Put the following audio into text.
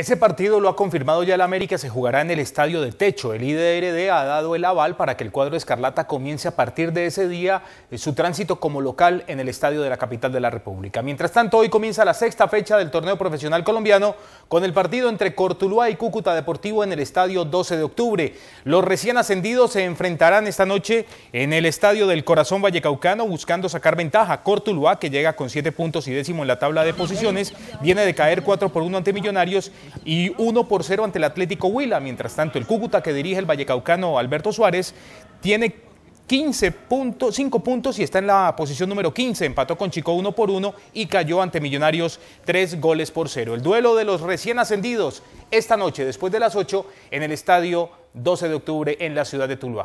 Ese partido lo ha confirmado ya el América, se jugará en el estadio de techo. El IDRD ha dado el aval para que el cuadro Escarlata comience a partir de ese día eh, su tránsito como local en el estadio de la capital de la República. Mientras tanto, hoy comienza la sexta fecha del torneo profesional colombiano con el partido entre Cortuluá y Cúcuta Deportivo en el estadio 12 de octubre. Los recién ascendidos se enfrentarán esta noche en el estadio del Corazón Vallecaucano buscando sacar ventaja. Cortuluá, que llega con siete puntos y décimo en la tabla de posiciones, viene de caer 4 por 1 ante Millonarios y 1 por 0 ante el Atlético Huila. Mientras tanto, el Cúcuta que dirige el Vallecaucano Alberto Suárez tiene 5 puntos y está en la posición número 15. Empató con Chico 1 por 1 y cayó ante Millonarios 3 goles por 0. El duelo de los recién ascendidos esta noche después de las 8 en el estadio 12 de octubre en la ciudad de Tuluá.